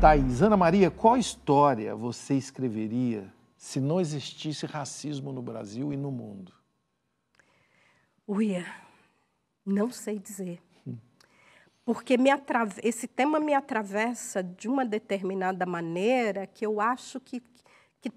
Thaís, Ana Maria, qual história você escreveria se não existisse racismo no Brasil e no mundo? Uia, não sei dizer. Porque esse tema me atravessa de uma determinada maneira que eu acho que, que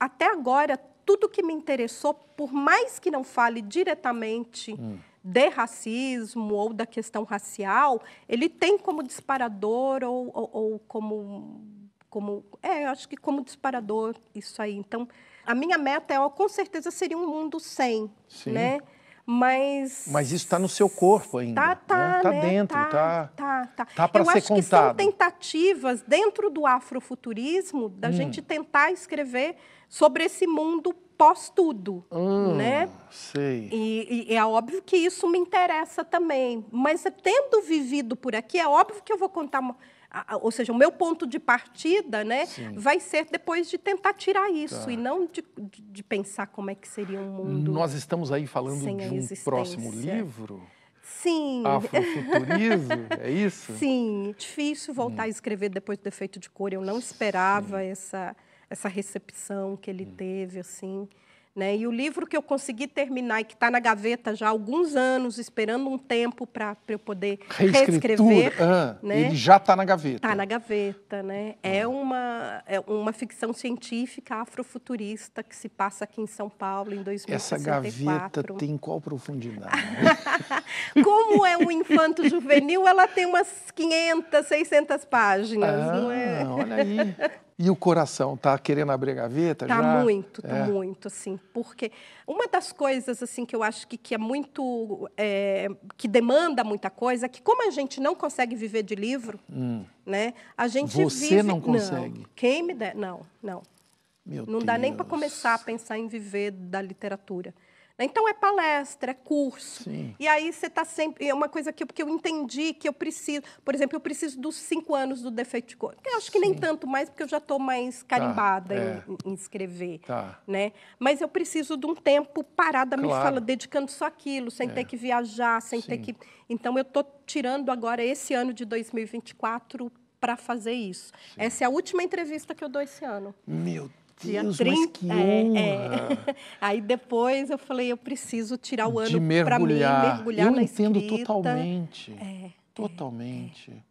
até agora tudo que me interessou, por mais que não fale diretamente hum de racismo ou da questão racial, ele tem como disparador ou, ou, ou como, como. É, acho que como disparador isso aí. Então, a minha meta, é, com certeza, seria um mundo sem, Sim. né? mas mas isso está no seu corpo ainda tá tá né? tá né? dentro tá tá tá, tá, tá para ser acho contado que são tentativas dentro do afrofuturismo da hum. gente tentar escrever sobre esse mundo pós-tudo, hum, né? Sei. E, e, é óbvio que isso me interessa também. Mas tendo vivido por aqui, é óbvio que eu vou contar... Uma, a, a, ou seja, o meu ponto de partida né, Sim. vai ser depois de tentar tirar isso tá. e não de, de, de, pensar como é que seria um mundo. Nós estamos aí falando de um próximo livro. Sim. Afrofuturismo, é isso? Sim. Difícil voltar hum. a escrever depois do defeito de cor. Eu não esperava Sim. essa essa recepção que ele hum. teve, assim. Né? E o livro que eu consegui terminar e que está na gaveta já há alguns anos, esperando um tempo para eu poder reescrever. Ah, né? Ele já está na gaveta. Está na gaveta, né? É, hum. uma, é uma ficção científica afrofuturista que se passa aqui em São Paulo em 2064. Essa gaveta tem qual profundidade? Como é um infanto juvenil, ela tem umas 500, 600 páginas, ah. não é? olha aí. E o coração, tá querendo abrir a gaveta tá já? muito, tá é. muito, assim, porque uma das coisas, assim, que eu acho que, que é muito, é, que demanda muita coisa, é que como a gente não consegue viver de livro, hum. né, a gente Você vive... não consegue? Não, quem me der, não, não. Meu não Deus. dá nem para começar a pensar em viver da literatura. Né? Então é palestra, é curso. Sim. E aí você está sempre. É uma coisa que eu, eu entendi que eu preciso. Por exemplo, eu preciso dos cinco anos do defeito de Eu acho que Sim. nem tanto mais, porque eu já estou mais tá, carimbada tá, é. em, escrever. Tá. Né? Mas eu preciso de um tempo parada, claro. me fala, dedicando só aquilo, sem é. ter que viajar, sem Sim. ter que. Então eu estou tirando agora esse ano de 2024 para fazer isso. Essa é a última entrevista que eu dou esse ano. Meu tinha Deus, 30. É, é. Aí depois eu falei, eu preciso tirar o ano para mim, mergulhar eu na escrita. entendo totalmente. É, é totalmente. É.